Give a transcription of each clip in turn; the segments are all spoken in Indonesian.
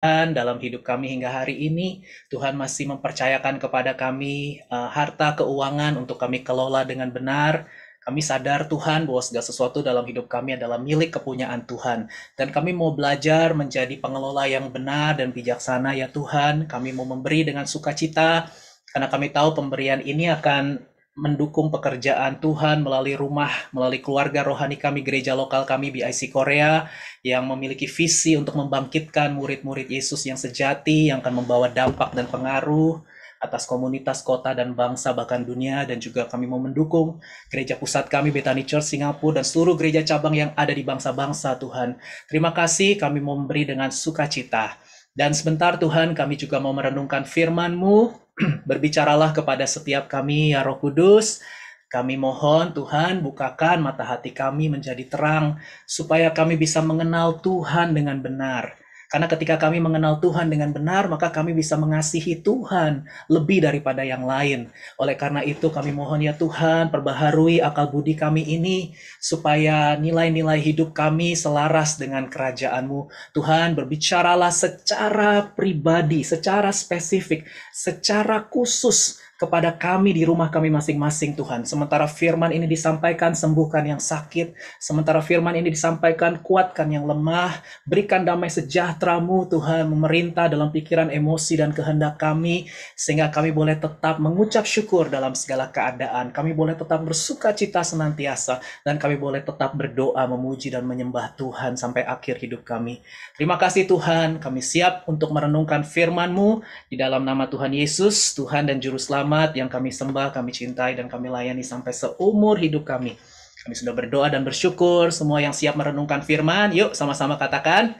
Tuhan dalam hidup kami hingga hari ini. Tuhan masih mempercayakan kepada kami uh, harta keuangan untuk kami kelola dengan benar. Kami sadar Tuhan bahwa segala sesuatu dalam hidup kami adalah milik kepunyaan Tuhan. Dan kami mau belajar menjadi pengelola yang benar dan bijaksana ya Tuhan. Kami mau memberi dengan sukacita karena kami tahu pemberian ini akan mendukung pekerjaan Tuhan melalui rumah, melalui keluarga rohani kami, gereja lokal kami BIC Korea yang memiliki visi untuk membangkitkan murid-murid Yesus yang sejati yang akan membawa dampak dan pengaruh atas komunitas kota dan bangsa bahkan dunia dan juga kami mau mendukung gereja pusat kami Bethany Church Singapura dan seluruh gereja cabang yang ada di bangsa-bangsa Tuhan. Terima kasih kami mau memberi dengan sukacita. Dan sebentar Tuhan kami juga mau merenungkan firman-Mu, berbicaralah kepada setiap kami ya Roh Kudus, kami mohon Tuhan bukakan mata hati kami menjadi terang supaya kami bisa mengenal Tuhan dengan benar. Karena ketika kami mengenal Tuhan dengan benar, maka kami bisa mengasihi Tuhan lebih daripada yang lain. Oleh karena itu kami mohon ya Tuhan, perbaharui akal budi kami ini supaya nilai-nilai hidup kami selaras dengan kerajaan-Mu. Tuhan, berbicaralah secara pribadi, secara spesifik, secara khusus kepada kami di rumah kami masing-masing Tuhan. Sementara firman ini disampaikan sembuhkan yang sakit, sementara firman ini disampaikan kuatkan yang lemah, berikan damai sejahtera-Mu Tuhan memerintah dalam pikiran, emosi dan kehendak kami sehingga kami boleh tetap mengucap syukur dalam segala keadaan. Kami boleh tetap bersuka cita senantiasa dan kami boleh tetap berdoa memuji dan menyembah Tuhan sampai akhir hidup kami. Terima kasih Tuhan, kami siap untuk merenungkan firman-Mu di dalam nama Tuhan Yesus, Tuhan dan juru selamat selamat yang kami sembah, kami cintai, dan kami layani sampai seumur hidup kami. Kami sudah berdoa dan bersyukur semua yang siap merenungkan firman. Yuk sama-sama katakan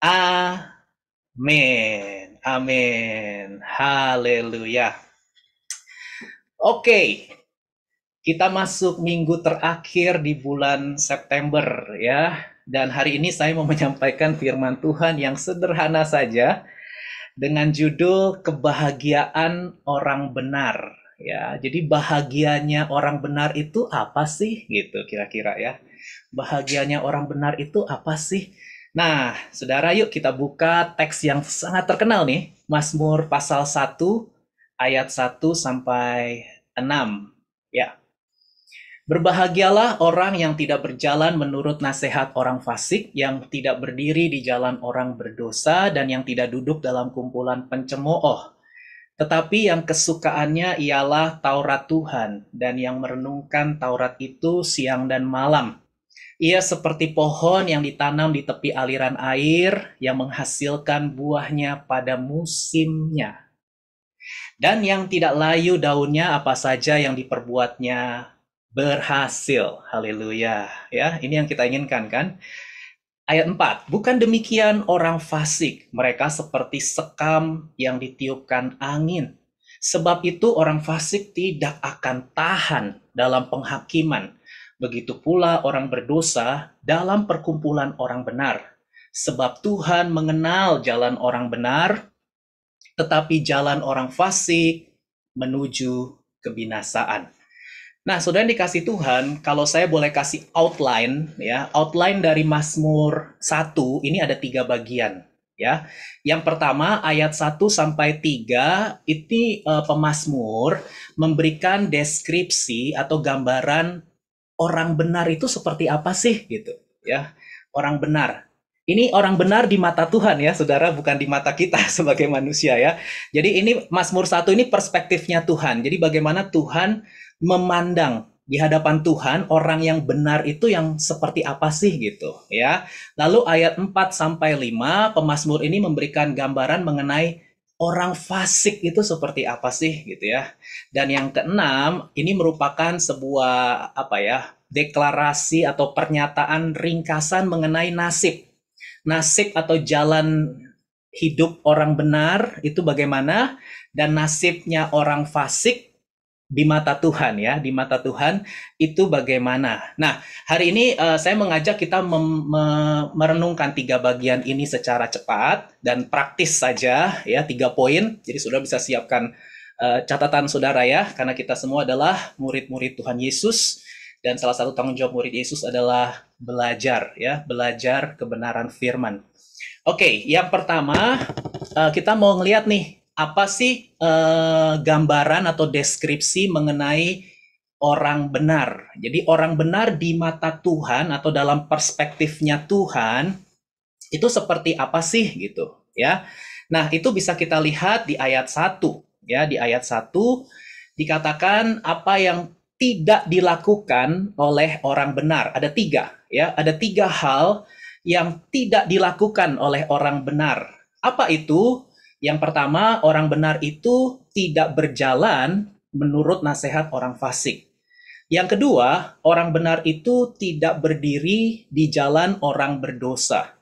amin. Amin. Haleluya. Oke. Kita masuk minggu terakhir di bulan September ya. Dan hari ini saya mau menyampaikan firman Tuhan yang sederhana saja dengan judul Kebahagiaan Orang Benar. Ya, jadi bahagianya orang benar itu apa sih gitu kira-kira ya. Bahagianya orang benar itu apa sih? Nah, Saudara yuk kita buka teks yang sangat terkenal nih, Mazmur pasal 1 ayat 1 sampai 6. Ya. Berbahagialah orang yang tidak berjalan menurut nasihat orang fasik, yang tidak berdiri di jalan orang berdosa, dan yang tidak duduk dalam kumpulan pencemooh. Tetapi yang kesukaannya ialah Taurat Tuhan, dan yang merenungkan Taurat itu siang dan malam. Ia seperti pohon yang ditanam di tepi aliran air, yang menghasilkan buahnya pada musimnya. Dan yang tidak layu daunnya apa saja yang diperbuatnya, berhasil. Haleluya. Ya, ini yang kita inginkan kan? Ayat 4, bukan demikian orang fasik, mereka seperti sekam yang ditiupkan angin. Sebab itu orang fasik tidak akan tahan dalam penghakiman. Begitu pula orang berdosa dalam perkumpulan orang benar. Sebab Tuhan mengenal jalan orang benar, tetapi jalan orang fasik menuju kebinasaan. Nah, sudah dikasih Tuhan, kalau saya boleh kasih outline, ya, outline dari Mazmur 1 ini ada tiga bagian, ya. Yang pertama ayat 1 sampai 3 ini uh, pemazmur memberikan deskripsi atau gambaran orang benar itu seperti apa sih gitu, ya. Orang benar. Ini orang benar di mata Tuhan ya, Saudara, bukan di mata kita sebagai manusia ya. Jadi ini Mazmur 1 ini perspektifnya Tuhan. Jadi bagaimana Tuhan memandang di hadapan Tuhan orang yang benar itu yang seperti apa sih gitu ya. Lalu ayat 4 sampai 5 pemazmur ini memberikan gambaran mengenai orang fasik itu seperti apa sih gitu ya. Dan yang keenam ini merupakan sebuah apa ya deklarasi atau pernyataan ringkasan mengenai nasib. Nasib atau jalan hidup orang benar itu bagaimana dan nasibnya orang fasik di mata Tuhan ya, di mata Tuhan itu bagaimana. Nah, hari ini uh, saya mengajak kita mem- me- merenungkan tiga bagian ini secara cepat dan praktis saja ya, tiga poin. Jadi sudah bisa siapkan uh, catatan saudara ya, karena kita semua adalah murid-murid Tuhan Yesus dan salah satu tanggung jawab murid Yesus adalah belajar ya, belajar kebenaran firman. Oke, okay, yang pertama uh, kita mau ngelihat nih apa sih eh, gambaran atau deskripsi mengenai orang benar? Jadi orang benar di mata Tuhan atau dalam perspektifnya Tuhan itu seperti apa sih gitu ya. Nah, itu bisa kita lihat di ayat 1 ya, di ayat 1 dikatakan apa yang tidak dilakukan oleh orang benar. Ada tiga ya, ada tiga hal yang tidak dilakukan oleh orang benar. Apa itu? Yang pertama, orang benar itu tidak berjalan menurut nasihat orang fasik. Yang kedua, orang benar itu tidak berdiri di jalan orang berdosa.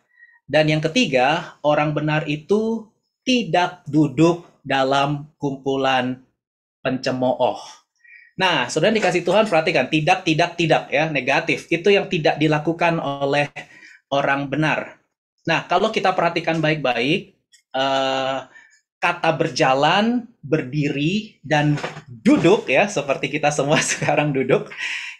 Dan yang ketiga, orang benar itu tidak duduk dalam kumpulan pencemooh. Nah, saudara dikasih Tuhan perhatikan tidak tidak tidak ya negatif itu yang tidak dilakukan oleh orang benar. Nah, kalau kita perhatikan baik-baik Eh, kata berjalan, berdiri, dan duduk ya, seperti kita semua sekarang duduk,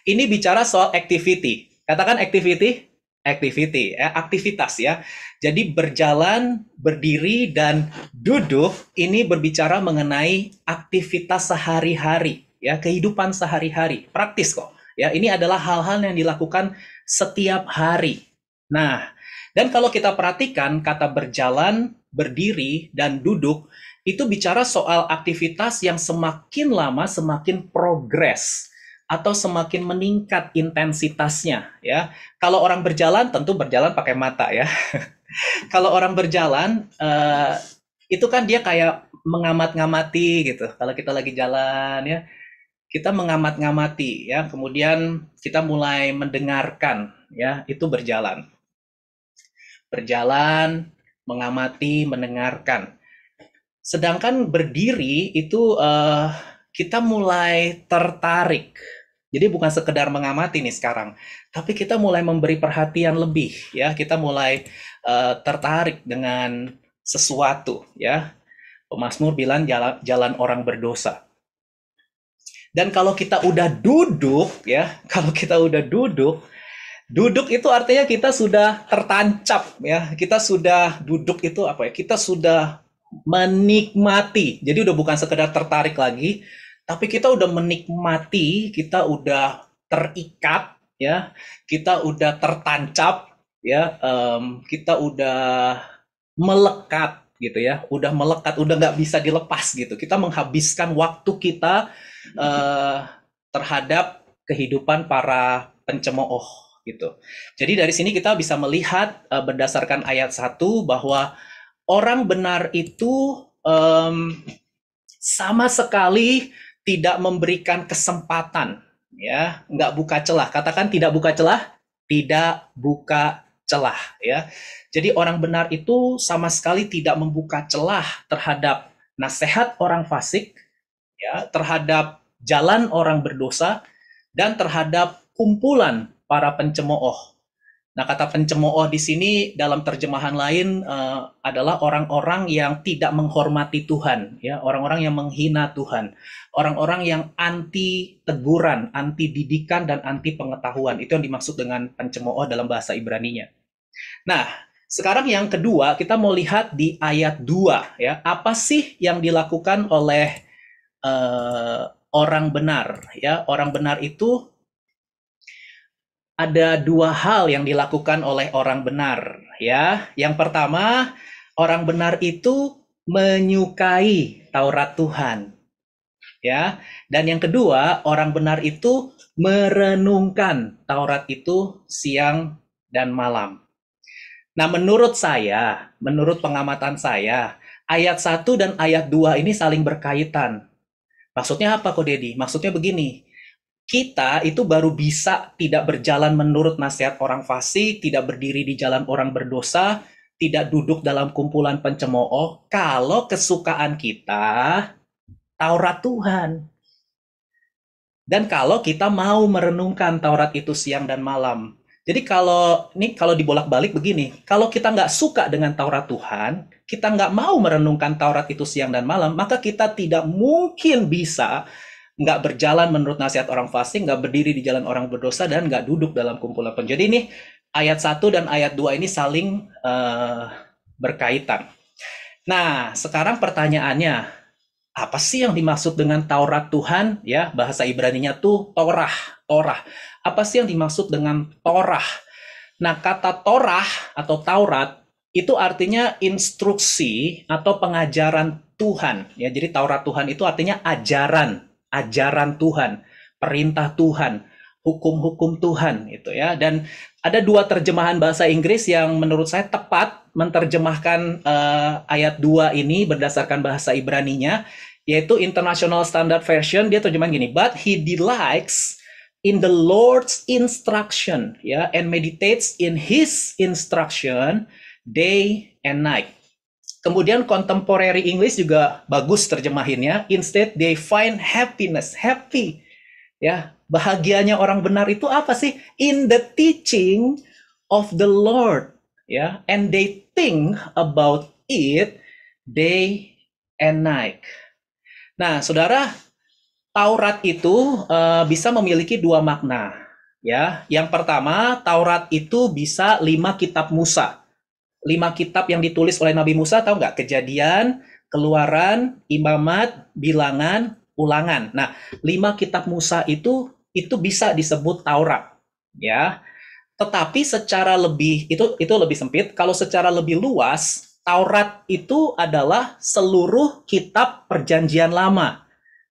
ini bicara soal activity. Katakan activity, activity, ya, aktivitas ya. Jadi berjalan, berdiri, dan duduk ini berbicara mengenai aktivitas sehari-hari, ya, kehidupan sehari-hari, praktis kok. Ya, ini adalah hal-hal yang dilakukan setiap hari. Nah, dan kalau kita perhatikan kata berjalan, berdiri dan duduk itu bicara soal aktivitas yang semakin lama semakin progres atau semakin meningkat intensitasnya ya. Kalau orang berjalan tentu berjalan pakai mata ya. Kalau orang berjalan uh, itu kan dia kayak mengamat-ngamati gitu. Kalau kita lagi jalan ya, kita mengamat-ngamati ya. Kemudian kita mulai mendengarkan ya, itu berjalan. Berjalan mengamati, mendengarkan. Sedangkan berdiri itu uh, kita mulai tertarik. Jadi bukan sekedar mengamati nih sekarang, tapi kita mulai memberi perhatian lebih ya, kita mulai uh, tertarik dengan sesuatu ya. Pemasmur bilang jalan, jalan orang berdosa. Dan kalau kita udah duduk ya, kalau kita udah duduk, Duduk itu artinya kita sudah tertancap ya, kita sudah duduk itu apa ya? Kita sudah menikmati. Jadi udah bukan sekedar tertarik lagi, tapi kita udah menikmati, kita udah terikat ya, kita udah tertancap ya, um, kita udah melekat gitu ya, udah melekat, udah nggak bisa dilepas gitu. Kita menghabiskan waktu kita uh, terhadap kehidupan para pencemooh gitu. Jadi dari sini kita bisa melihat uh, berdasarkan ayat 1 bahwa orang benar itu um, sama sekali tidak memberikan kesempatan ya, nggak buka celah. Katakan tidak buka celah, tidak buka celah ya. Jadi orang benar itu sama sekali tidak membuka celah terhadap nasihat orang fasik ya, terhadap jalan orang berdosa dan terhadap kumpulan para pencemooh. Nah, kata pencemooh di sini dalam terjemahan lain uh, adalah orang-orang yang tidak menghormati Tuhan, ya, orang-orang yang menghina Tuhan, orang-orang yang anti teguran, anti didikan dan anti pengetahuan. Itu yang dimaksud dengan pencemooh dalam bahasa Ibrani-nya. Nah, sekarang yang kedua kita mau lihat di ayat 2 ya. Apa sih yang dilakukan oleh uh, orang benar ya? Orang benar itu ada dua hal yang dilakukan oleh orang benar ya. Yang pertama, orang benar itu menyukai Taurat Tuhan. Ya. Dan yang kedua, orang benar itu merenungkan Taurat itu siang dan malam. Nah, menurut saya, menurut pengamatan saya, ayat 1 dan ayat 2 ini saling berkaitan. Maksudnya apa kok Dedi? Maksudnya begini, kita itu baru bisa tidak berjalan menurut nasihat orang fasik, tidak berdiri di jalan orang berdosa, tidak duduk dalam kumpulan pencemooh kalau kesukaan kita Taurat Tuhan. Dan kalau kita mau merenungkan Taurat itu siang dan malam. Jadi kalau ini kalau dibolak-balik begini, kalau kita nggak suka dengan Taurat Tuhan, kita nggak mau merenungkan Taurat itu siang dan malam, maka kita tidak mungkin bisa nggak berjalan menurut nasihat orang fasik, nggak berdiri di jalan orang berdosa, dan nggak duduk dalam kumpulan pen. Jadi ini ayat 1 dan ayat 2 ini saling uh, berkaitan. Nah, sekarang pertanyaannya, apa sih yang dimaksud dengan Taurat Tuhan? Ya, bahasa Ibrani-nya tuh Torah, Torah. Apa sih yang dimaksud dengan Torah? Nah, kata Torah atau Taurat itu artinya instruksi atau pengajaran Tuhan. Ya, jadi Taurat Tuhan itu artinya ajaran ajaran Tuhan, perintah Tuhan, hukum-hukum Tuhan itu ya. Dan ada dua terjemahan bahasa Inggris yang menurut saya tepat menterjemahkan uh, eh, ayat 2 ini berdasarkan bahasa Ibrani-nya yaitu International Standard Version dia terjemahan gini, but he delights in the Lord's instruction ya and meditates in his instruction day and night. Kemudian contemporary English juga bagus terjemahinnya. Instead they find happiness, happy. Ya, bahagianya orang benar itu apa sih? In the teaching of the Lord, ya. And they think about it day and night. Nah, Saudara, Taurat itu uh, bisa memiliki dua makna, ya. Yang pertama, Taurat itu bisa lima kitab Musa lima kitab yang ditulis oleh Nabi Musa tahu nggak? Kejadian, Keluaran, Imamat, Bilangan, Ulangan. Nah, lima kitab Musa itu itu bisa disebut Taurat, ya. Tetapi secara lebih itu itu lebih sempit. Kalau secara lebih luas, Taurat itu adalah seluruh kitab Perjanjian Lama.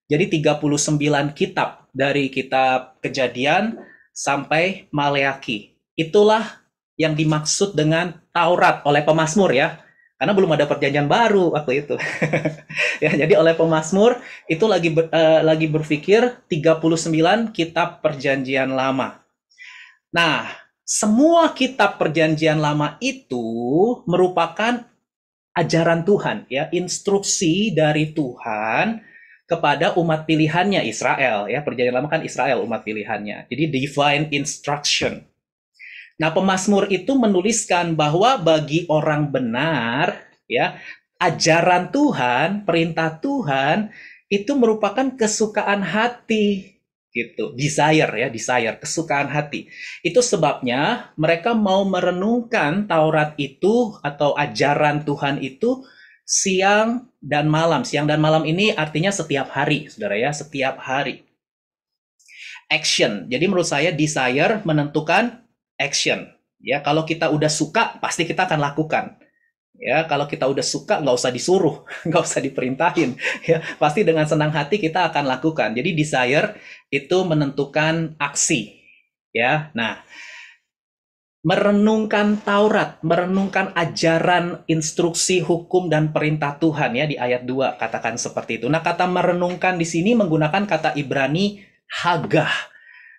Jadi 39 kitab dari kitab Kejadian sampai Maleaki. Itulah yang dimaksud dengan Taurat oleh pemazmur ya karena belum ada perjanjian baru waktu itu. ya, jadi oleh pemazmur itu lagi ber, uh, lagi berpikir 39 kitab perjanjian lama. Nah, semua kitab perjanjian lama itu merupakan ajaran Tuhan ya, instruksi dari Tuhan kepada umat pilihannya Israel ya, perjanjian lama kan Israel umat pilihannya. Jadi divine instruction Nah, pemazmur itu menuliskan bahwa bagi orang benar, ya, ajaran Tuhan, perintah Tuhan itu merupakan kesukaan hati gitu, desire ya, desire, kesukaan hati. Itu sebabnya mereka mau merenungkan Taurat itu atau ajaran Tuhan itu siang dan malam. Siang dan malam ini artinya setiap hari, Saudara ya, setiap hari. Action. Jadi menurut saya desire menentukan action. Ya, kalau kita udah suka, pasti kita akan lakukan. Ya, kalau kita udah suka, nggak usah disuruh, nggak usah diperintahin. Ya, pasti dengan senang hati kita akan lakukan. Jadi desire itu menentukan aksi. Ya, nah merenungkan Taurat, merenungkan ajaran, instruksi, hukum dan perintah Tuhan ya di ayat 2 katakan seperti itu. Nah, kata merenungkan di sini menggunakan kata Ibrani hagah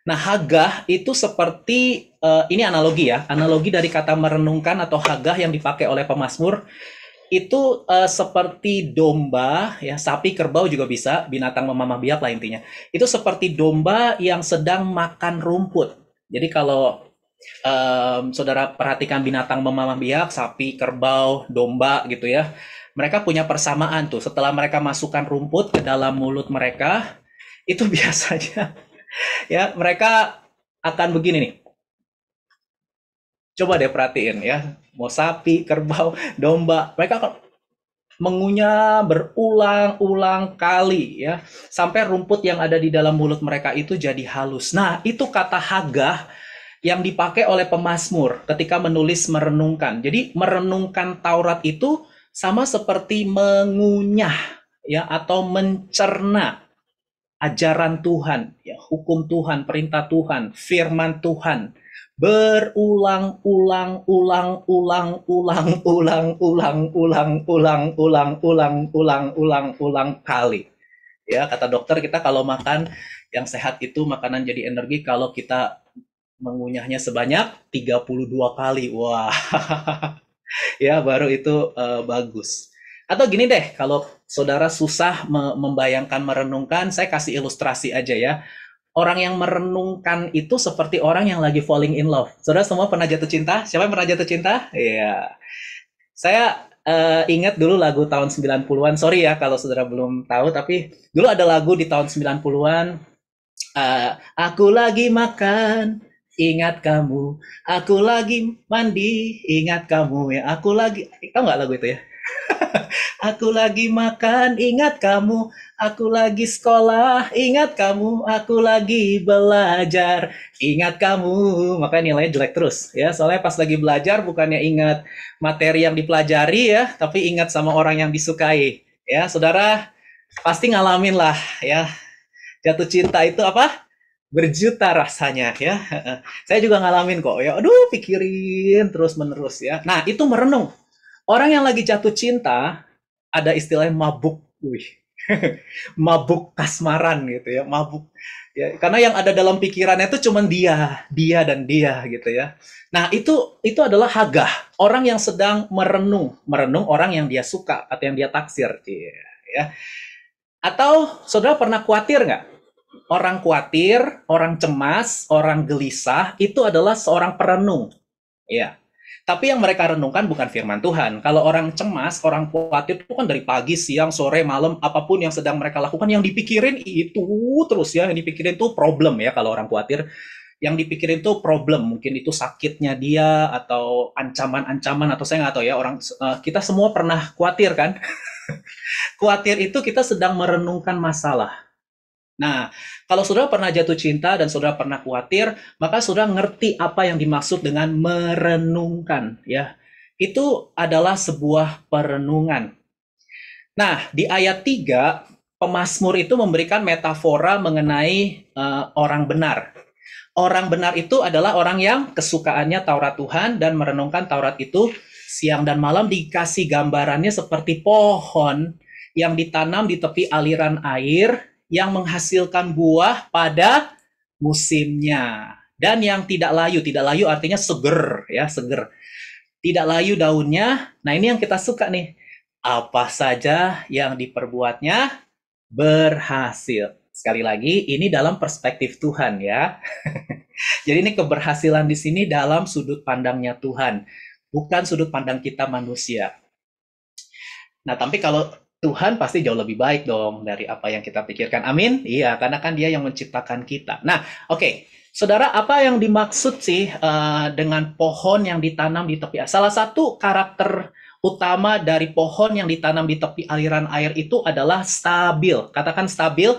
Nah, hagah itu seperti uh, ini analogi ya, analogi dari kata merenungkan atau hagah yang dipakai oleh pemasmur itu uh, seperti domba ya, sapi, kerbau juga bisa, binatang memamah biak lah intinya. Itu seperti domba yang sedang makan rumput. Jadi kalau um, saudara perhatikan binatang memamah biak, sapi, kerbau, domba gitu ya. Mereka punya persamaan tuh. Setelah mereka masukkan rumput ke dalam mulut mereka, itu biasanya ya, mereka akan begini nih. Coba deh perhatiin ya, mau sapi, kerbau, domba, mereka akan mengunyah berulang-ulang kali ya sampai rumput yang ada di dalam mulut mereka itu jadi halus. Nah, itu kata Hagah yang dipakai oleh pemazmur ketika menulis merenungkan. Jadi merenungkan Taurat itu sama seperti mengunyah ya atau mencerna ajaran Tuhan, ya, hukum Tuhan, perintah Tuhan, firman Tuhan berulang ulang ulang ulang ulang ulang ulang ulang ulang ulang ulang ulang ulang ulang kali. Ya, kata dokter kita kalau makan yang sehat itu makanan jadi energi kalau kita mengunyahnya sebanyak 32 kali. Wah. ya, baru itu bagus. Atau gini deh, kalau saudara susah membayangkan, merenungkan, saya kasih ilustrasi aja ya. Orang yang merenungkan itu seperti orang yang lagi falling in love. Saudara semua pernah jatuh cinta? Siapa yang pernah jatuh cinta? Iya. Saya uh, ingat dulu lagu tahun 90-an. Sorry ya kalau saudara belum tahu, tapi dulu ada lagu di tahun 90-an. Uh, eh, aku lagi makan, ingat kamu. Aku lagi mandi, ingat kamu. Ya, aku lagi... Tahu nggak lagu itu ya? aku lagi makan, ingat kamu. Aku lagi sekolah, ingat kamu. Aku lagi belajar, ingat kamu. Makanya nilainya jelek terus ya. Soalnya pas lagi belajar bukannya ingat materi yang dipelajari ya, tapi ingat sama orang yang disukai. Ya, saudara pasti ngalamin lah ya. Jatuh cinta itu apa? berjuta rasanya ya. Saya juga ngalamin kok ya. Aduh, pikirin terus menerus ya. Nah, itu merenung Orang yang lagi jatuh cinta, ada istilahnya mabuk. Wih, mabuk kasmaran gitu ya, mabuk. Ya, karena yang ada dalam pikirannya itu cuma dia, dia dan dia gitu ya. Nah, itu itu adalah hagah, orang yang sedang merenung, merenung orang yang dia suka atau yang dia taksir, iya, ya. Atau saudara pernah khawatir nggak? Orang khawatir, orang cemas, orang gelisah itu adalah seorang perenung. Ya. Tapi yang mereka renungkan bukan firman Tuhan. Kalau orang cemas, orang khawatir itu kan dari pagi, siang, sore, malam, apapun yang sedang mereka lakukan, yang dipikirin itu terus ya, yang dipikirin itu problem ya kalau orang khawatir. Yang dipikirin itu problem, mungkin itu sakitnya dia atau ancaman-ancaman atau saya nggak tahu ya orang eh, kita semua pernah khawatir kan? khawatir itu kita sedang merenungkan masalah Nah, kalau saudara pernah jatuh cinta dan saudara pernah khawatir, maka saudara ngerti apa yang dimaksud dengan merenungkan, ya. Itu adalah sebuah perenungan. Nah, di ayat 3, pemazmur itu memberikan metafora mengenai uh, orang benar. Orang benar itu adalah orang yang kesukaannya Taurat Tuhan dan merenungkan Taurat itu siang dan malam dikasih gambarannya seperti pohon yang ditanam di tepi aliran air yang menghasilkan buah pada musimnya dan yang tidak layu tidak layu artinya seger ya seger tidak layu daunnya nah ini yang kita suka nih apa saja yang diperbuatnya berhasil sekali lagi ini dalam perspektif Tuhan ya jadi ini keberhasilan di sini dalam sudut pandangnya Tuhan bukan sudut pandang kita manusia nah tapi kalau Tuhan pasti jauh lebih baik dong dari apa yang kita pikirkan. Amin. Iya, karena kan Dia yang menciptakan kita. Nah, oke. Okay. Saudara, apa yang dimaksud sih uh, dengan pohon yang ditanam di tepi? Salah satu karakter utama dari pohon yang ditanam di tepi aliran air itu adalah stabil. Katakan stabil,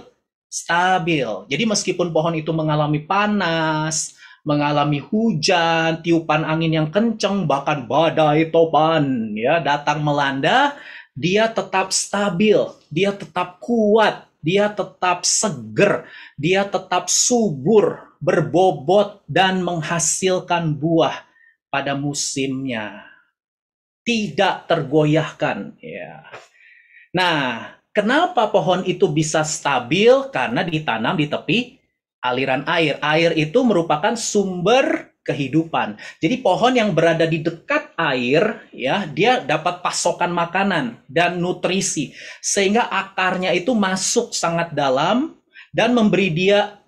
stabil. Jadi meskipun pohon itu mengalami panas, mengalami hujan, tiupan angin yang kencang, bahkan badai topan ya datang melanda, dia tetap stabil, dia tetap kuat, dia tetap seger, dia tetap subur, berbobot, dan menghasilkan buah pada musimnya. Tidak tergoyahkan. Ya. Nah, kenapa pohon itu bisa stabil? Karena ditanam di tepi aliran air. Air itu merupakan sumber kehidupan. Jadi pohon yang berada di dekat air ya, dia dapat pasokan makanan dan nutrisi sehingga akarnya itu masuk sangat dalam dan memberi dia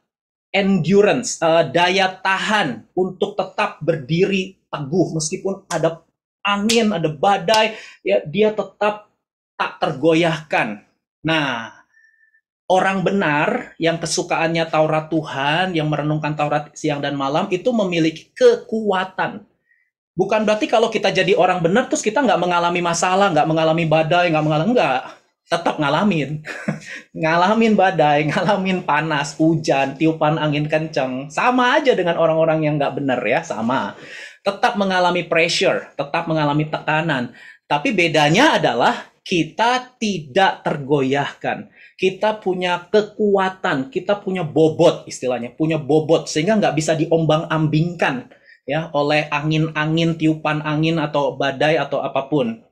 endurance, uh, daya tahan untuk tetap berdiri teguh meskipun ada angin, ada badai, ya dia tetap tak tergoyahkan. Nah, orang benar yang kesukaannya Taurat Tuhan, yang merenungkan Taurat siang dan malam itu memiliki kekuatan. Bukan berarti kalau kita jadi orang benar terus kita nggak mengalami masalah, nggak mengalami badai, nggak mengalami nggak tetap ngalamin, ngalamin badai, ngalamin panas, hujan, tiupan angin kenceng. sama aja dengan orang-orang yang nggak benar ya, sama. Tetap mengalami pressure, tetap mengalami tekanan. Tapi bedanya adalah kita tidak tergoyahkan kita punya kekuatan, kita punya bobot istilahnya, punya bobot sehingga nggak bisa diombang-ambingkan ya oleh angin-angin, tiupan angin atau badai atau apapun.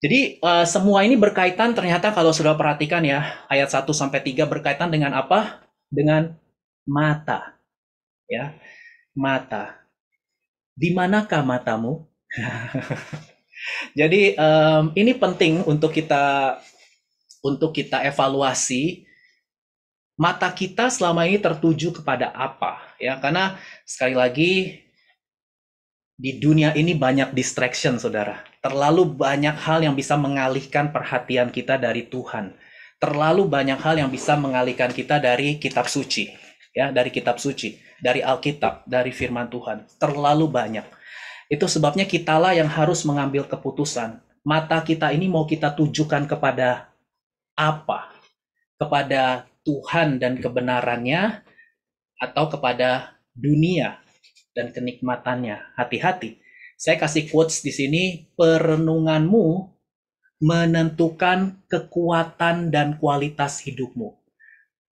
Jadi uh, semua ini berkaitan ternyata kalau sudah perhatikan ya ayat 1 sampai 3 berkaitan dengan apa? Dengan mata. Ya. Mata. Di manakah matamu? Jadi um, ini penting untuk kita untuk kita evaluasi mata kita selama ini tertuju kepada apa ya karena sekali lagi di dunia ini banyak distraction saudara terlalu banyak hal yang bisa mengalihkan perhatian kita dari Tuhan terlalu banyak hal yang bisa mengalihkan kita dari kitab suci ya dari kitab suci dari Alkitab dari firman Tuhan terlalu banyak itu sebabnya kitalah yang harus mengambil keputusan mata kita ini mau kita tujukan kepada apa? Kepada Tuhan dan kebenarannya atau kepada dunia dan kenikmatannya? Hati-hati. Saya kasih quotes di sini, perenunganmu menentukan kekuatan dan kualitas hidupmu.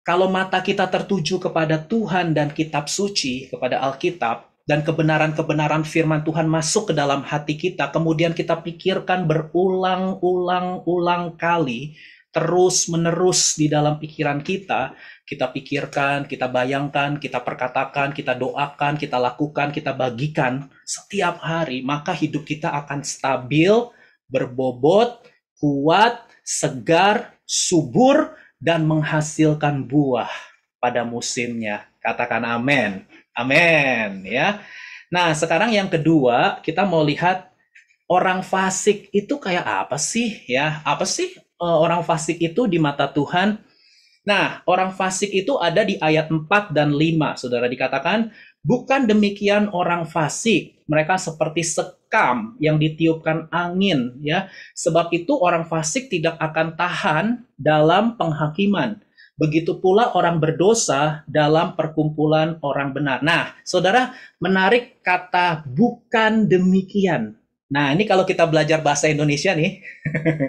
Kalau mata kita tertuju kepada Tuhan dan kitab suci, kepada Alkitab, dan kebenaran-kebenaran firman Tuhan masuk ke dalam hati kita, kemudian kita pikirkan berulang-ulang-ulang kali, terus menerus di dalam pikiran kita, kita pikirkan, kita bayangkan, kita perkatakan, kita doakan, kita lakukan, kita bagikan setiap hari, maka hidup kita akan stabil, berbobot, kuat, segar, subur, dan menghasilkan buah pada musimnya. Katakan amin. Amin, ya. Nah, sekarang yang kedua, kita mau lihat orang fasik itu kayak apa sih ya? Apa sih Eh, orang fasik itu di mata Tuhan. Nah, orang fasik itu ada di ayat 4 dan 5. Saudara dikatakan, bukan demikian orang fasik, mereka seperti sekam yang ditiupkan angin, ya. Sebab itu orang fasik tidak akan tahan dalam penghakiman. Begitu pula orang berdosa dalam perkumpulan orang benar. Nah, saudara, menarik kata bukan demikian. Nah, ini kalau kita belajar bahasa Indonesia nih.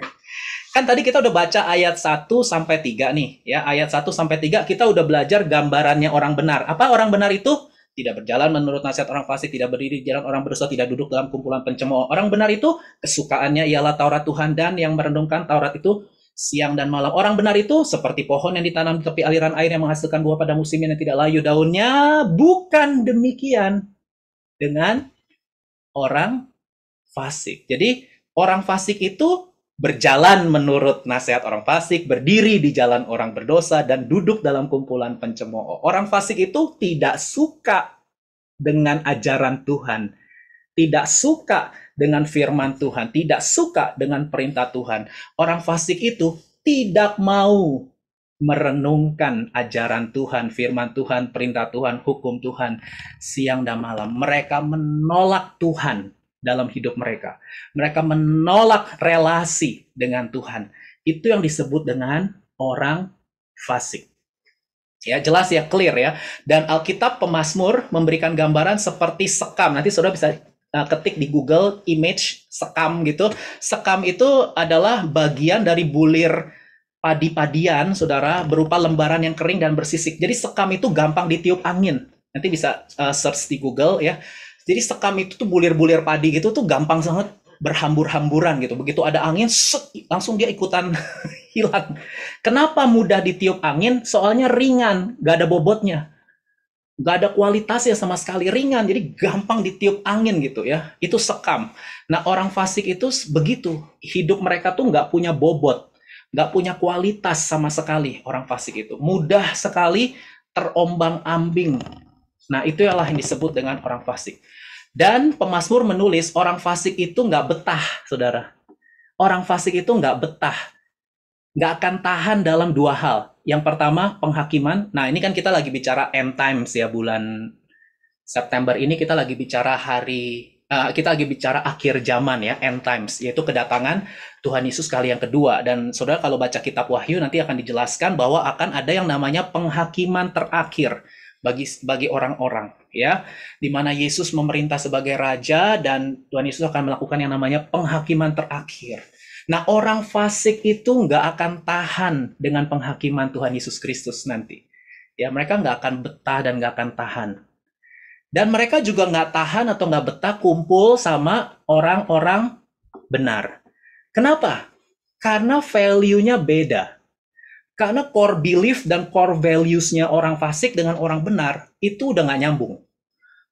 kan tadi kita udah baca ayat 1 sampai 3 nih, ya. Ayat 1 sampai 3 kita udah belajar gambarannya orang benar. Apa orang benar itu? Tidak berjalan menurut nasihat orang fasik, tidak berdiri jalan orang berdosa, tidak duduk dalam kumpulan pencemooh. Orang benar itu kesukaannya ialah Taurat Tuhan dan yang merendungkan Taurat itu siang dan malam. Orang benar itu seperti pohon yang ditanam di tepi aliran air yang menghasilkan buah pada musimnya yang tidak layu daunnya. Bukan demikian dengan orang fasik. Jadi orang fasik itu berjalan menurut nasihat orang fasik, berdiri di jalan orang berdosa, dan duduk dalam kumpulan pencemooh. Orang fasik itu tidak suka dengan ajaran Tuhan, tidak suka dengan firman Tuhan, tidak suka dengan perintah Tuhan. Orang fasik itu tidak mau merenungkan ajaran Tuhan, firman Tuhan, perintah Tuhan, hukum Tuhan siang dan malam. Mereka menolak Tuhan dalam hidup mereka. Mereka menolak relasi dengan Tuhan. Itu yang disebut dengan orang fasik. Ya, jelas ya, clear ya. Dan Alkitab pemazmur memberikan gambaran seperti sekam. Nanti Saudara bisa uh, ketik di Google image sekam gitu. Sekam itu adalah bagian dari bulir padi-padian, saudara, berupa lembaran yang kering dan bersisik. Jadi sekam itu gampang ditiup angin. Nanti bisa uh, search di Google ya. Jadi sekam itu tuh bulir-bulir padi gitu tuh gampang sangat berhambur-hamburan gitu. Begitu ada angin, set, langsung dia ikutan hilang. Kenapa mudah ditiup angin? Soalnya ringan, gak ada bobotnya. Gak ada kualitasnya sama sekali, ringan. Jadi gampang ditiup angin gitu ya. Itu sekam. Nah orang fasik itu begitu. Hidup mereka tuh gak punya bobot. Gak punya kualitas sama sekali orang fasik itu. Mudah sekali terombang ambing Nah, itu ialah yang disebut dengan orang fasik. Dan pemasmur menulis orang fasik itu nggak betah, saudara. Orang fasik itu nggak betah, nggak akan tahan dalam dua hal. Yang pertama penghakiman. Nah ini kan kita lagi bicara end times ya bulan September ini kita lagi bicara hari uh, kita lagi bicara akhir zaman ya end times yaitu kedatangan Tuhan Yesus kali yang kedua dan saudara kalau baca kitab Wahyu nanti akan dijelaskan bahwa akan ada yang namanya penghakiman terakhir bagi bagi orang-orang ya di mana Yesus memerintah sebagai raja dan Tuhan Yesus akan melakukan yang namanya penghakiman terakhir. Nah, orang fasik itu nggak akan tahan dengan penghakiman Tuhan Yesus Kristus nanti. Ya, mereka nggak akan betah dan nggak akan tahan. Dan mereka juga nggak tahan atau nggak betah kumpul sama orang-orang benar. Kenapa? Karena value-nya beda. Karena core belief dan core values-nya orang fasik dengan orang benar itu udah nggak nyambung.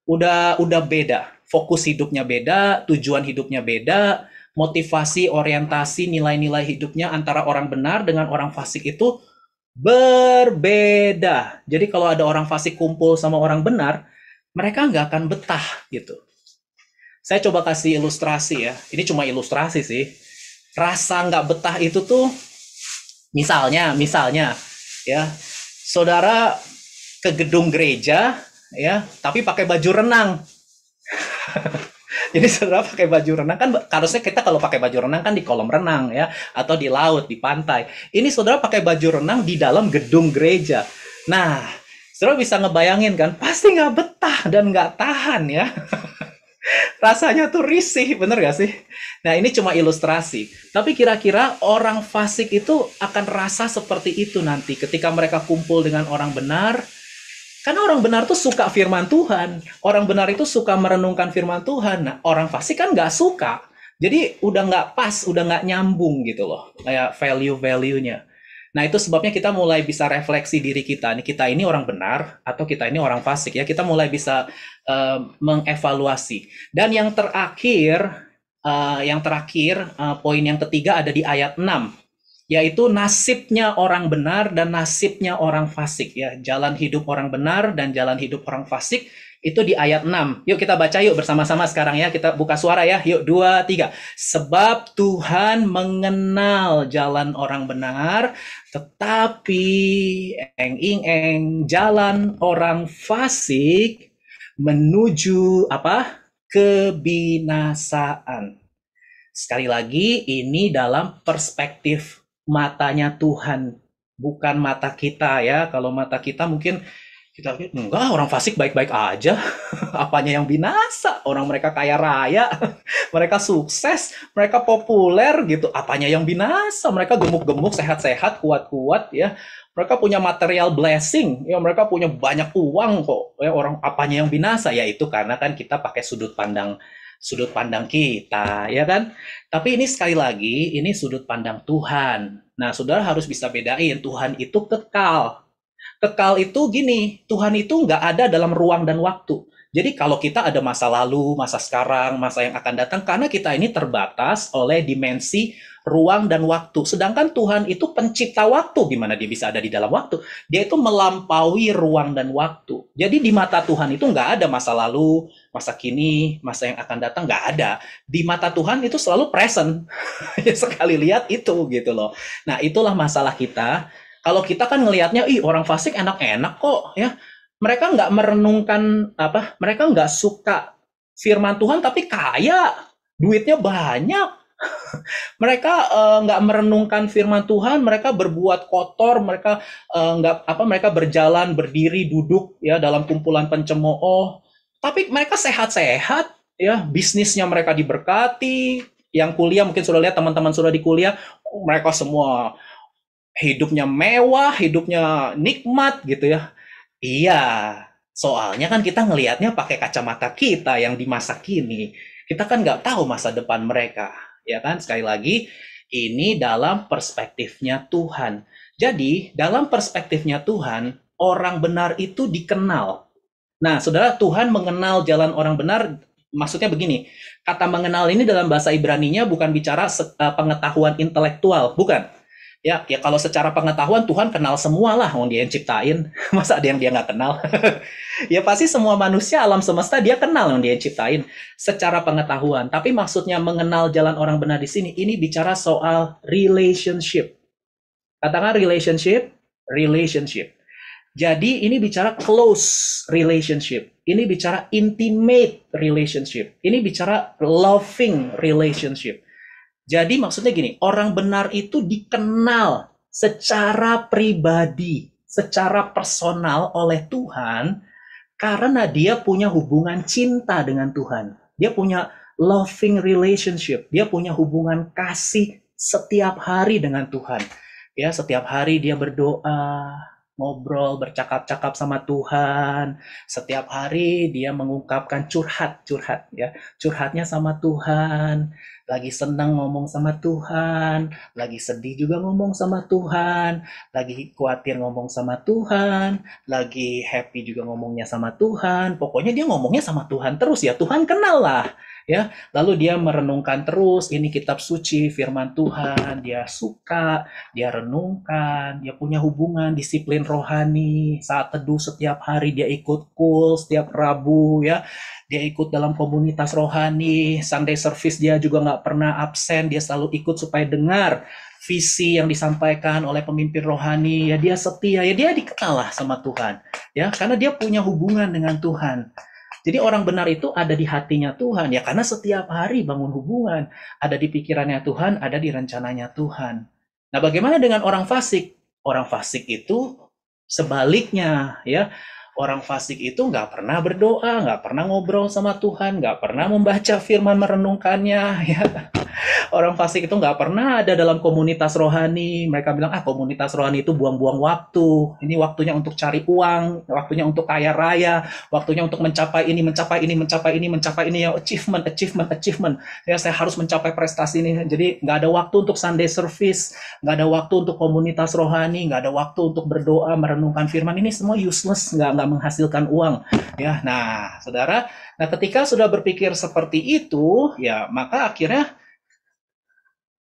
Udah udah beda. Fokus hidupnya beda, tujuan hidupnya beda, motivasi, orientasi, nilai-nilai hidupnya antara orang benar dengan orang fasik itu berbeda. Jadi kalau ada orang fasik kumpul sama orang benar, mereka nggak akan betah gitu. Saya coba kasih ilustrasi ya. Ini cuma ilustrasi sih. Rasa nggak betah itu tuh Misalnya, misalnya ya, saudara ke gedung gereja ya, tapi pakai baju renang. Jadi saudara pakai baju renang kan harusnya kita kalau pakai baju renang kan di kolam renang ya atau di laut di pantai. Ini saudara pakai baju renang di dalam gedung gereja. Nah, saudara bisa ngebayangin kan pasti nggak betah dan nggak tahan ya. rasanya tuh risih, bener gak sih? Nah ini cuma ilustrasi. Tapi kira-kira orang fasik itu akan rasa seperti itu nanti ketika mereka kumpul dengan orang benar. Karena orang benar tuh suka firman Tuhan. Orang benar itu suka merenungkan firman Tuhan. Nah orang fasik kan gak suka. Jadi udah gak pas, udah gak nyambung gitu loh. Kayak value-value-nya. Nah, itu sebabnya kita mulai bisa refleksi diri kita. Nih, kita ini orang benar atau kita ini orang fasik ya. Kita mulai bisa uh, mengevaluasi. Dan yang terakhir, uh, yang terakhir uh, poin yang ketiga ada di ayat 6 yaitu nasibnya orang benar dan nasibnya orang fasik ya. Jalan hidup orang benar dan jalan hidup orang fasik itu di ayat 6. Yuk kita baca yuk bersama-sama sekarang ya. Kita buka suara ya. Yuk, dua, tiga. Sebab Tuhan mengenal jalan orang benar, tetapi eng ing eng jalan orang fasik menuju apa? kebinasaan. Sekali lagi ini dalam perspektif matanya Tuhan, bukan mata kita ya. Kalau mata kita mungkin kita lihat enggak orang fasik baik-baik aja apanya yang binasa orang mereka kaya raya mereka sukses mereka populer gitu apanya yang binasa mereka gemuk-gemuk sehat-sehat kuat-kuat ya mereka punya material blessing, ya mereka punya banyak uang kok. Ya, orang apanya yang binasa ya itu karena kan kita pakai sudut pandang sudut pandang kita, ya kan? Tapi ini sekali lagi ini sudut pandang Tuhan. Nah, saudara harus bisa bedain Tuhan itu kekal. Kekal itu gini, Tuhan itu nggak ada dalam ruang dan waktu. Jadi kalau kita ada masa lalu, masa sekarang, masa yang akan datang, karena kita ini terbatas oleh dimensi ruang dan waktu. Sedangkan Tuhan itu pencipta waktu, gimana dia bisa ada di dalam waktu? Dia itu melampaui ruang dan waktu. Jadi di mata Tuhan itu nggak ada masa lalu, masa kini, masa yang akan datang, nggak ada. Di mata Tuhan itu selalu present. Ya, sekali lihat itu gitu loh. Nah itulah masalah kita kalau kita kan ngelihatnya, ih orang fasik enak-enak kok, ya. Mereka nggak merenungkan apa? Mereka nggak suka firman Tuhan, tapi kaya, duitnya banyak. mereka eh, nggak uh, merenungkan firman Tuhan, mereka berbuat kotor, mereka eh, nggak uh, apa, mereka berjalan, berdiri, duduk ya dalam kumpulan pencemooh. Tapi mereka sehat-sehat, ya bisnisnya mereka diberkati, yang kuliah mungkin sudah lihat teman-teman sudah di kuliah mereka semua hidupnya mewah, hidupnya nikmat gitu ya. Iya, soalnya kan kita ngelihatnya pakai kacamata kita yang di masa kini. Kita kan nggak tahu masa depan mereka, ya kan? Sekali lagi, ini dalam perspektifnya Tuhan. Jadi, dalam perspektifnya Tuhan, orang benar itu dikenal. Nah, saudara, Tuhan mengenal jalan orang benar maksudnya begini, kata mengenal ini dalam bahasa Ibrani-nya bukan bicara eh, pengetahuan intelektual, bukan. Ya, ya kalau secara pengetahuan Tuhan kenal semua lah, mau dia yang ciptain. Masa ada yang dia nggak kenal? ya pasti semua manusia alam semesta dia kenal yang dia yang ciptain secara pengetahuan. Tapi maksudnya mengenal jalan orang benar di sini, ini bicara soal relationship. Katakan relationship, relationship. Jadi ini bicara close relationship. Ini bicara intimate relationship. Ini bicara loving relationship. Jadi maksudnya gini, orang benar itu dikenal secara pribadi, secara personal oleh Tuhan karena dia punya hubungan cinta dengan Tuhan. Dia punya loving relationship, dia punya hubungan kasih setiap hari dengan Tuhan. Ya, setiap hari dia berdoa, ngobrol, bercakap-cakap sama Tuhan. Setiap hari dia mengungkapkan curhat-curhat ya. Curhatnya sama Tuhan lagi senang ngomong sama Tuhan, lagi sedih juga ngomong sama Tuhan, lagi khawatir ngomong sama Tuhan, lagi happy juga ngomongnya sama Tuhan. Pokoknya dia ngomongnya sama Tuhan terus ya. Tuhan kenal lah ya lalu dia merenungkan terus ini kitab suci firman Tuhan dia suka dia renungkan dia punya hubungan disiplin rohani saat teduh setiap hari dia ikut kul setiap Rabu ya dia ikut dalam komunitas rohani Sunday service dia juga nggak pernah absen dia selalu ikut supaya dengar visi yang disampaikan oleh pemimpin rohani ya dia setia ya dia dikenal lah sama Tuhan ya karena dia punya hubungan dengan Tuhan jadi orang benar itu ada di hatinya Tuhan ya karena setiap hari bangun hubungan, ada di pikirannya Tuhan, ada di rencananya Tuhan. Nah, bagaimana dengan orang fasik? Orang fasik itu sebaliknya ya orang fasik itu nggak pernah berdoa, nggak pernah ngobrol sama Tuhan, nggak pernah membaca firman merenungkannya. Ya. Orang fasik itu nggak pernah ada dalam komunitas rohani. Mereka bilang, ah komunitas rohani itu buang-buang waktu. Ini waktunya untuk cari uang, waktunya untuk kaya raya, waktunya untuk mencapai ini, mencapai ini, mencapai ini, mencapai ini. Ya, achievement, achievement, achievement. Ya, saya harus mencapai prestasi ini. Jadi nggak ada waktu untuk Sunday service, nggak ada waktu untuk komunitas rohani, nggak ada waktu untuk berdoa, merenungkan firman. Ini semua useless, nggak, nggak nggak menghasilkan uang ya nah saudara nah ketika sudah berpikir seperti itu ya maka akhirnya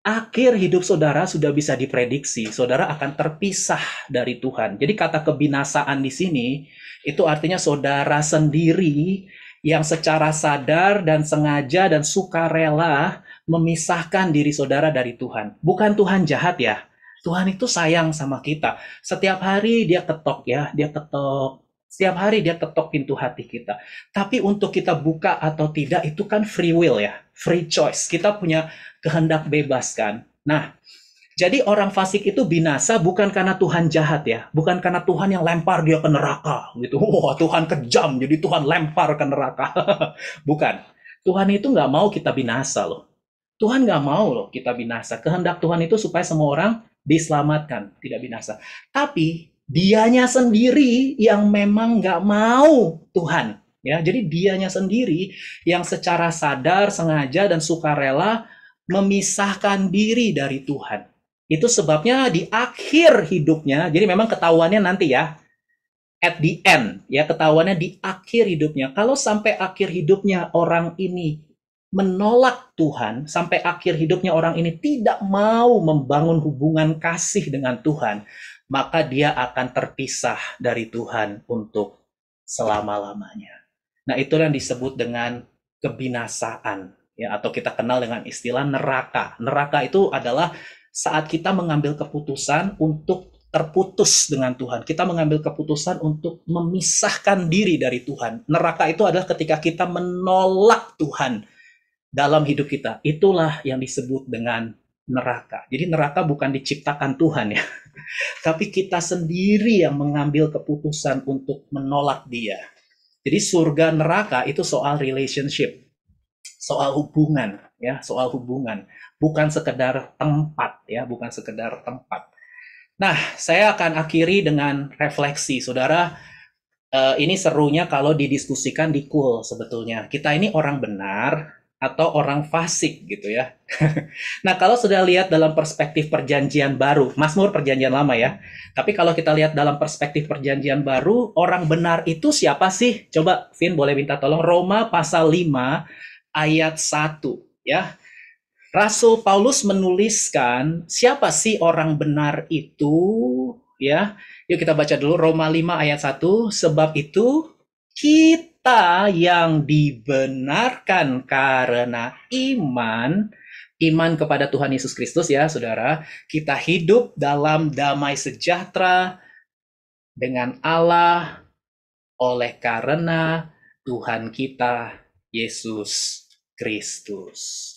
akhir hidup saudara sudah bisa diprediksi, saudara akan terpisah dari Tuhan. Jadi kata kebinasaan di sini itu artinya saudara sendiri yang secara sadar dan sengaja dan sukarela memisahkan diri saudara dari Tuhan. Bukan Tuhan jahat ya. Tuhan itu sayang sama kita. Setiap hari dia ketok ya, dia ketok setiap hari dia ketok pintu hati kita. Tapi untuk kita buka atau tidak itu kan free will ya, free choice. Kita punya kehendak bebas kan. Nah, jadi orang fasik itu binasa bukan karena Tuhan jahat ya, bukan karena Tuhan yang lempar dia ke neraka gitu. Wah, Tuhan kejam, jadi Tuhan lempar ke neraka. bukan. Tuhan itu nggak mau kita binasa loh. Tuhan nggak mau loh kita binasa. Kehendak Tuhan itu supaya semua orang diselamatkan, tidak binasa. Tapi dianya sendiri yang memang nggak mau Tuhan ya jadi dianya sendiri yang secara sadar sengaja dan sukarela memisahkan diri dari Tuhan itu sebabnya di akhir hidupnya jadi memang ketahuannya nanti ya at the end ya ketahuannya di akhir hidupnya kalau sampai akhir hidupnya orang ini menolak Tuhan sampai akhir hidupnya orang ini tidak mau membangun hubungan kasih dengan Tuhan maka dia akan terpisah dari Tuhan untuk selama-lamanya. Nah, itulah yang disebut dengan kebinasaan ya atau kita kenal dengan istilah neraka. Neraka itu adalah saat kita mengambil keputusan untuk terputus dengan Tuhan. Kita mengambil keputusan untuk memisahkan diri dari Tuhan. Neraka itu adalah ketika kita menolak Tuhan dalam hidup kita. Itulah yang disebut dengan neraka. Jadi neraka bukan diciptakan Tuhan ya. Tapi kita sendiri yang mengambil keputusan untuk menolak dia. Jadi surga neraka itu soal relationship, soal hubungan ya, soal hubungan, bukan sekedar tempat ya, bukan sekedar tempat. Nah, saya akan akhiri dengan refleksi, saudara. Eh, ini serunya kalau didiskusikan di cool sebetulnya. Kita ini orang benar, atau orang fasik gitu ya. nah, kalau sudah lihat dalam perspektif perjanjian baru, Mazmur perjanjian lama ya. Tapi kalau kita lihat dalam perspektif perjanjian baru, orang benar itu siapa sih? Coba Vin boleh minta tolong Roma pasal 5 ayat 1 ya. Rasul Paulus menuliskan siapa sih orang benar itu ya. Yuk kita baca dulu Roma 5 ayat 1 sebab itu kita kita yang dibenarkan karena iman, iman kepada Tuhan Yesus Kristus ya saudara, kita hidup dalam damai sejahtera dengan Allah oleh karena Tuhan kita Yesus Kristus.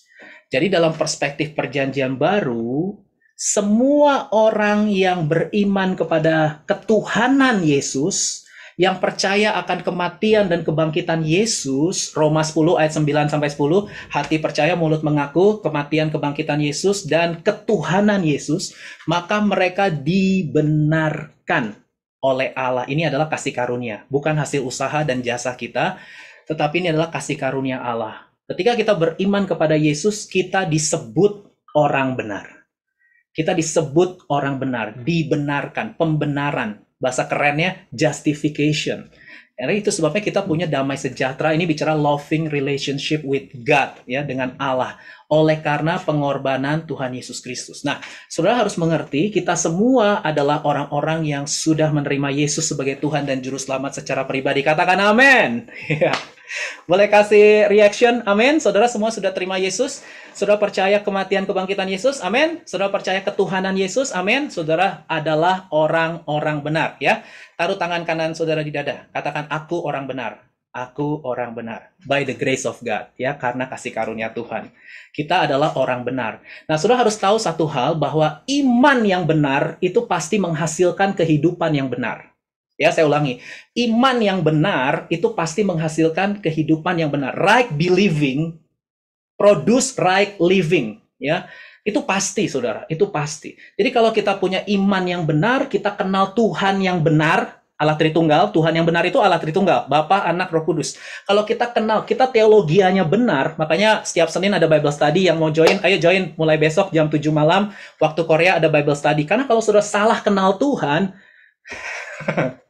Jadi dalam perspektif perjanjian baru, semua orang yang beriman kepada ketuhanan Yesus yang percaya akan kematian dan kebangkitan Yesus, Roma 10 ayat 9 sampai 10, hati percaya mulut mengaku kematian kebangkitan Yesus dan ketuhanan Yesus, maka mereka dibenarkan oleh Allah. Ini adalah kasih karunia, bukan hasil usaha dan jasa kita, tetapi ini adalah kasih karunia Allah. Ketika kita beriman kepada Yesus, kita disebut orang benar. Kita disebut orang benar, dibenarkan, pembenaran, bahasa kerennya justification. Karena itu sebabnya kita punya damai sejahtera. Ini bicara loving relationship with God ya dengan Allah oleh karena pengorbanan Tuhan Yesus Kristus. Nah, saudara harus mengerti kita semua adalah orang-orang yang sudah menerima Yesus sebagai Tuhan dan Juru Selamat secara pribadi. Katakan amin. Ya. Boleh kasih reaction, amin. Saudara semua sudah terima Yesus, sudah percaya kematian kebangkitan Yesus, amin. Sudah percaya ketuhanan Yesus, amin. Saudara adalah orang-orang benar, ya. Taruh tangan kanan saudara di dada, katakan aku orang benar. Aku orang benar, by the grace of God, ya, karena kasih karunia Tuhan. Kita adalah orang benar. Nah, saudara harus tahu satu hal bahwa iman yang benar itu pasti menghasilkan kehidupan yang benar. Ya, saya ulangi. Iman yang benar itu pasti menghasilkan kehidupan yang benar. Right believing produce right living, ya. Itu pasti, Saudara, itu pasti. Jadi kalau kita punya iman yang benar, kita kenal Tuhan yang benar, Allah Tritunggal, Tuhan yang benar itu Allah Tritunggal, Bapa, Anak, Roh Kudus. Kalau kita kenal, kita teologianya benar, makanya setiap Senin ada Bible study yang mau join, ayo join mulai besok jam 7 malam waktu Korea ada Bible study. Karena kalau sudah salah kenal Tuhan,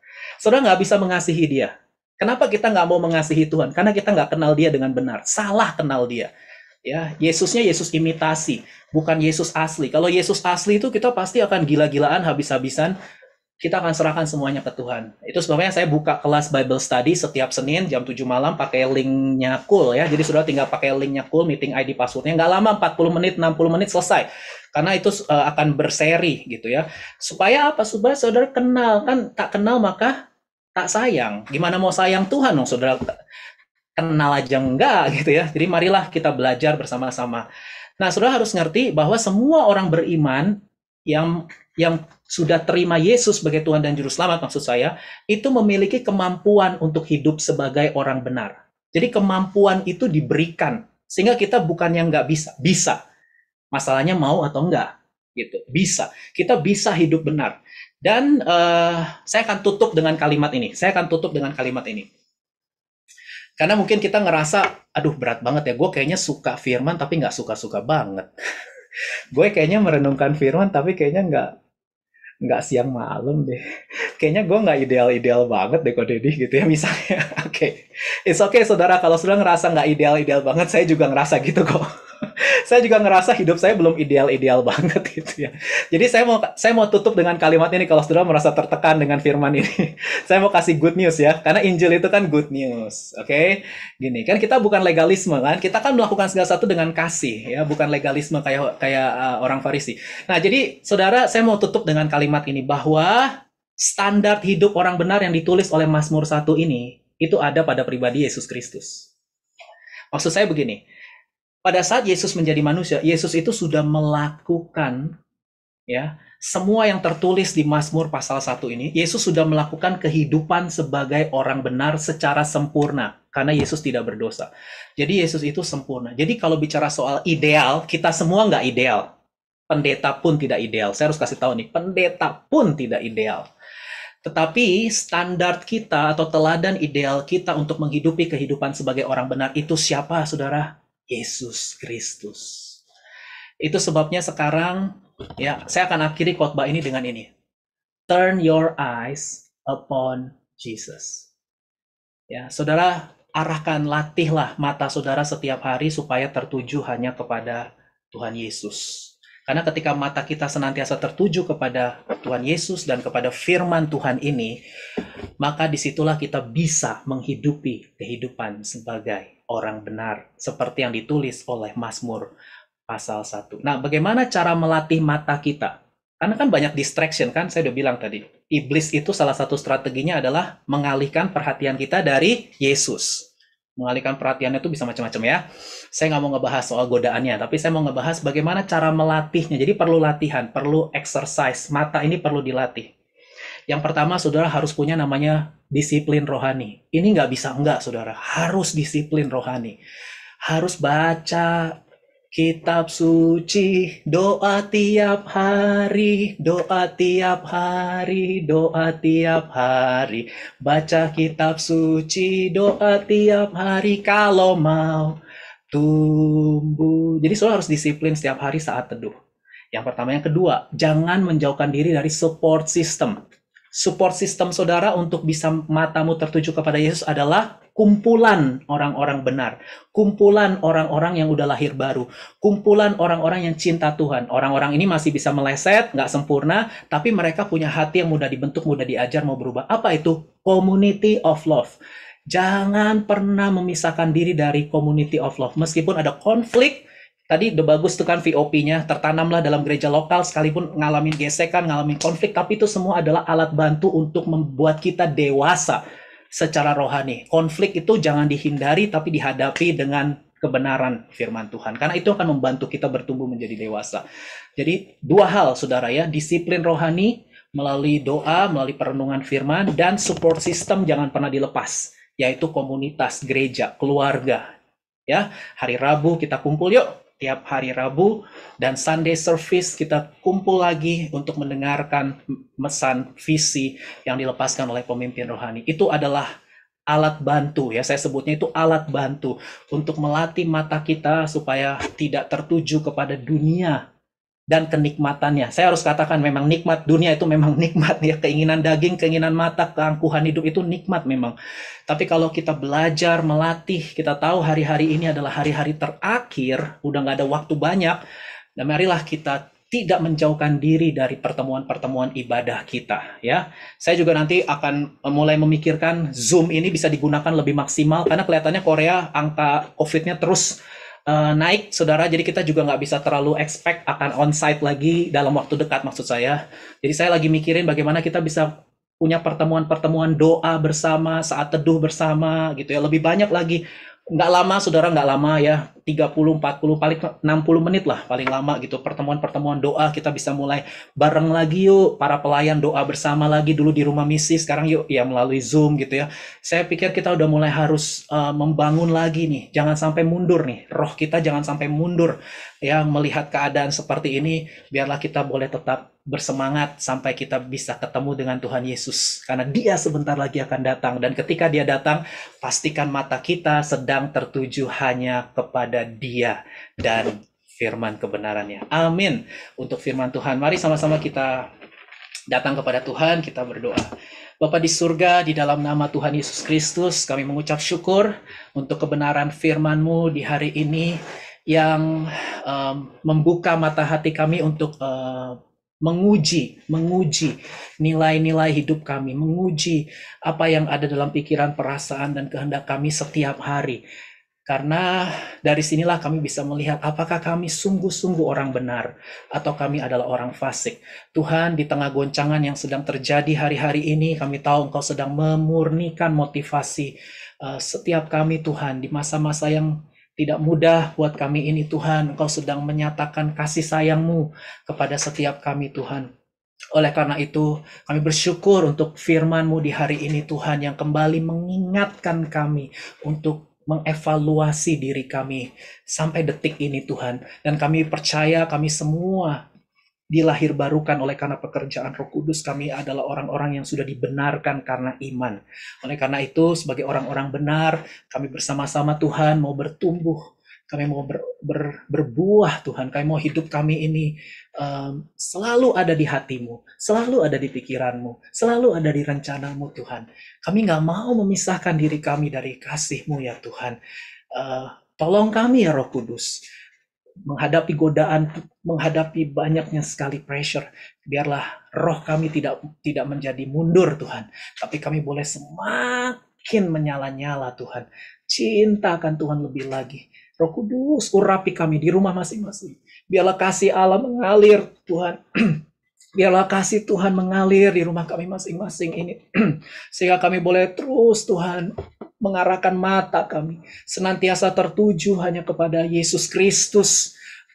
saudara nggak bisa mengasihi dia. Kenapa kita nggak mau mengasihi Tuhan? Karena kita nggak kenal dia dengan benar. Salah kenal dia. Ya, Yesusnya Yesus imitasi, bukan Yesus asli. Kalau Yesus asli itu kita pasti akan gila-gilaan habis-habisan. Kita akan serahkan semuanya ke Tuhan. Itu sebabnya saya buka kelas Bible Study setiap Senin jam 7 malam pakai linknya Cool ya. Jadi sudah tinggal pakai linknya Cool, meeting ID passwordnya. Nggak lama 40 menit, 60 menit selesai karena itu eh, akan berseri gitu ya supaya apa supaya saudara kenal kan tak kenal maka tak sayang. Gimana mau sayang Tuhan dong, saudara? Kenal aja enggak gitu ya. Jadi marilah kita belajar bersama-sama. Nah, saudara harus ngerti bahwa semua orang beriman yang yang sudah terima Yesus sebagai Tuhan dan Juru Selamat maksud saya, itu memiliki kemampuan untuk hidup sebagai orang benar. Jadi kemampuan itu diberikan, sehingga kita bukan yang nggak bisa, bisa. Masalahnya mau atau enggak, gitu. Bisa, kita bisa hidup benar. Dan uh, saya akan tutup dengan kalimat ini. Saya akan tutup dengan kalimat ini. Karena mungkin kita ngerasa, aduh berat banget ya, gue kayaknya suka firman tapi nggak suka-suka banget. gue kayaknya merenungkan firman tapi kayaknya nggak nggak siang malam deh. Kayaknya gue nggak ideal-ideal banget deh kok Deddy gitu ya misalnya. Oke, okay. it's okay saudara kalau sudah ngerasa nggak ideal-ideal banget, saya juga ngerasa gitu kok saya juga ngerasa hidup saya belum ideal-ideal banget gitu ya. Jadi saya mau saya mau tutup dengan kalimat ini kalau saudara merasa tertekan dengan firman ini. saya mau kasih good news ya, karena Injil itu kan good news. Oke. Okay? Gini, kan kita bukan legalisme kan. Kita kan melakukan segala satu dengan kasih ya, bukan legalisme kayak kayak uh, orang Farisi. Nah, jadi saudara saya mau tutup dengan kalimat ini bahwa standar hidup orang benar yang ditulis oleh Mazmur 1 ini itu ada pada pribadi Yesus Kristus. Maksud saya begini, pada saat Yesus menjadi manusia, Yesus itu sudah melakukan ya semua yang tertulis di Mazmur pasal 1 ini, Yesus sudah melakukan kehidupan sebagai orang benar secara sempurna karena Yesus tidak berdosa. Jadi Yesus itu sempurna. Jadi kalau bicara soal ideal, kita semua nggak ideal. Pendeta pun tidak ideal. Saya harus kasih tahu nih, pendeta pun tidak ideal. Tetapi standar kita atau teladan ideal kita untuk menghidupi kehidupan sebagai orang benar itu siapa, saudara? Yesus Kristus. Itu sebabnya sekarang ya saya akan akhiri khotbah ini dengan ini. Turn your eyes upon Jesus. Ya, Saudara arahkan latihlah mata saudara setiap hari supaya tertuju hanya kepada Tuhan Yesus. Karena ketika mata kita senantiasa tertuju kepada Tuhan Yesus dan kepada firman Tuhan ini, maka disitulah kita bisa menghidupi kehidupan sebagai orang benar, seperti yang ditulis oleh Mazmur pasal 1. Nah, bagaimana cara melatih mata kita? Karena kan banyak distraction kan, saya udah bilang tadi. Iblis itu salah satu strateginya adalah mengalihkan perhatian kita dari Yesus mengalihkan perhatiannya itu bisa macam-macam ya. Saya nggak mau ngebahas soal godaannya, tapi saya mau ngebahas bagaimana cara melatihnya. Jadi perlu latihan, perlu exercise. Mata ini perlu dilatih. Yang pertama, saudara harus punya namanya disiplin rohani. Ini nggak bisa nggak, saudara. Harus disiplin rohani. Harus baca Kitab suci, doa tiap hari, doa tiap hari, doa tiap hari. Baca kitab suci, doa tiap hari kalau mau tumbuh. Jadi selalu harus disiplin setiap hari saat teduh. Yang pertama, yang kedua, jangan menjauhkan diri dari support system support system saudara untuk bisa matamu tertuju kepada Yesus adalah kumpulan orang-orang benar, kumpulan orang-orang yang udah lahir baru, kumpulan orang-orang yang cinta Tuhan. Orang-orang ini masih bisa meleset, nggak sempurna, tapi mereka punya hati yang mudah dibentuk, mudah diajar, mau berubah. Apa itu? Community of love. Jangan pernah memisahkan diri dari community of love. Meskipun ada konflik, tadi udah bagus tuh kan VOP-nya tertanamlah dalam gereja lokal sekalipun ngalamin gesekan, ngalamin konflik, tapi itu semua adalah alat bantu untuk membuat kita dewasa secara rohani. Konflik itu jangan dihindari tapi dihadapi dengan kebenaran firman Tuhan karena itu akan membantu kita bertumbuh menjadi dewasa. Jadi dua hal Saudara ya, disiplin rohani melalui doa, melalui perenungan firman dan support system jangan pernah dilepas yaitu komunitas gereja, keluarga. Ya, hari Rabu kita kumpul yuk tiap hari Rabu dan Sunday service kita kumpul lagi untuk mendengarkan pesan visi yang dilepaskan oleh pemimpin rohani. Itu adalah alat bantu ya saya sebutnya itu alat bantu untuk melatih mata kita supaya tidak tertuju kepada dunia dan kenikmatannya. Saya harus katakan memang nikmat dunia itu memang nikmat ya keinginan daging, keinginan mata, keangkuhan hidup itu nikmat memang. Tapi kalau kita belajar, melatih, kita tahu hari-hari ini adalah hari-hari terakhir, udah nggak ada waktu banyak. Dan marilah kita tidak menjauhkan diri dari pertemuan-pertemuan ibadah kita ya. Saya juga nanti akan mulai memikirkan Zoom ini bisa digunakan lebih maksimal karena kelihatannya Korea angka COVID-nya terus uh, naik, saudara. Jadi kita juga nggak bisa terlalu expect akan onsite lagi dalam waktu dekat, maksud saya. Jadi saya lagi mikirin bagaimana kita bisa punya pertemuan-pertemuan doa bersama, saat teduh bersama, gitu ya. Lebih banyak lagi. Nggak lama, saudara, nggak lama ya. 30, 40, paling 60 menit lah paling lama gitu. Pertemuan-pertemuan doa kita bisa mulai bareng lagi yuk. Para pelayan doa bersama lagi dulu di rumah misi. Sekarang yuk ya melalui Zoom gitu ya. Saya pikir kita udah mulai harus uh, membangun lagi nih. Jangan sampai mundur nih. Roh kita jangan sampai mundur. ya melihat keadaan seperti ini biarlah kita boleh tetap bersemangat sampai kita bisa ketemu dengan Tuhan Yesus karena dia sebentar lagi akan datang dan ketika dia datang pastikan mata kita sedang tertuju hanya kepada kepada Dia dan firman kebenarannya. Amin. Untuk firman Tuhan, mari sama-sama kita datang kepada Tuhan, kita berdoa. Bapa di surga, di dalam nama Tuhan Yesus Kristus, kami mengucap syukur untuk kebenaran firman-Mu di hari ini yang um, membuka mata hati kami untuk uh, menguji, menguji nilai-nilai hidup kami, menguji apa yang ada dalam pikiran, perasaan, dan kehendak kami setiap hari. Karena dari sinilah kami bisa melihat apakah kami sungguh-sungguh orang benar atau kami adalah orang fasik. Tuhan, di tengah goncangan yang sedang terjadi hari-hari ini, kami tahu Engkau sedang memurnikan motivasi uh, setiap kami Tuhan di masa-masa yang tidak mudah buat kami ini Tuhan. Engkau sedang menyatakan kasih sayang-Mu kepada setiap kami Tuhan. Oleh karena itu, kami bersyukur untuk firman-Mu di hari ini, Tuhan, yang kembali mengingatkan kami untuk mengevaluasi diri kami sampai detik ini Tuhan. Dan kami percaya kami semua dilahir oleh karena pekerjaan Roh Kudus kami adalah orang-orang yang sudah dibenarkan karena iman. Oleh karena itu sebagai orang-orang benar kami bersama-sama Tuhan mau bertumbuh kami mau ber, ber, berbuah Tuhan, kami mau hidup kami ini um, selalu ada di hatimu, selalu ada di pikiranmu, selalu ada di rencanamu Tuhan. Kami nggak mau memisahkan diri kami dari kasihmu ya Tuhan. Uh, tolong kami ya Roh Kudus, menghadapi godaan, menghadapi banyaknya sekali pressure. Biarlah roh kami tidak tidak menjadi mundur Tuhan, tapi kami boleh semakin menyala-nyala Tuhan. cintakan Tuhan lebih lagi. Roh Kudus urapi kami di rumah masing-masing. Biarlah kasih Allah mengalir, Tuhan. Biarlah kasih Tuhan mengalir di rumah kami masing-masing ini. Sehingga kami boleh terus, Tuhan, mengarahkan mata kami. Senantiasa tertuju hanya kepada Yesus Kristus.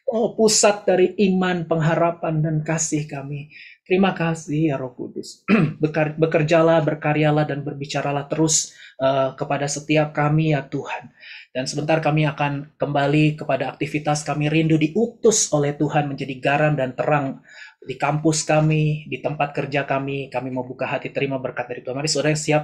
Oh, pusat dari iman, pengharapan, dan kasih kami. Terima kasih ya Roh Kudus. Bekerjalah, berkaryalah, dan berbicaralah terus uh, kepada setiap kami ya Tuhan dan sebentar kami akan kembali kepada aktivitas kami rindu diutus oleh Tuhan menjadi garam dan terang di kampus kami, di tempat kerja kami, kami mau buka hati terima berkat dari Tuhan. Mari saudara yang siap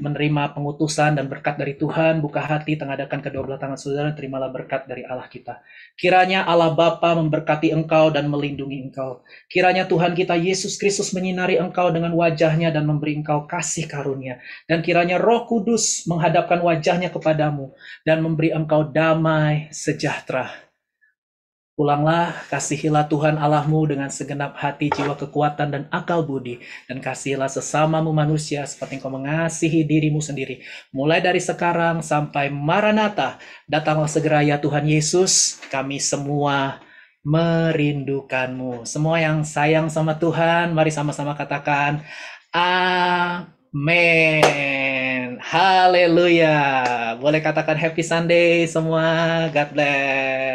menerima pengutusan dan berkat dari Tuhan, buka hati, tengadakan kedua belah tangan saudara, terimalah berkat dari Allah kita. Kiranya Allah Bapa memberkati engkau dan melindungi engkau. Kiranya Tuhan kita Yesus Kristus menyinari engkau dengan wajahnya dan memberi engkau kasih karunia. Dan kiranya roh kudus menghadapkan wajahnya kepadamu dan memberi engkau damai sejahtera Pulanglah, kasihilah Tuhan Allahmu dengan segenap hati, jiwa, kekuatan, dan akal budi. Dan kasihilah sesamamu manusia seperti engkau mengasihi dirimu sendiri. Mulai dari sekarang sampai Maranatha, datanglah segera ya Tuhan Yesus, kami semua merindukanmu. Semua yang sayang sama Tuhan, mari sama-sama katakan, Amin. Haleluya. Boleh katakan happy Sunday semua. God bless.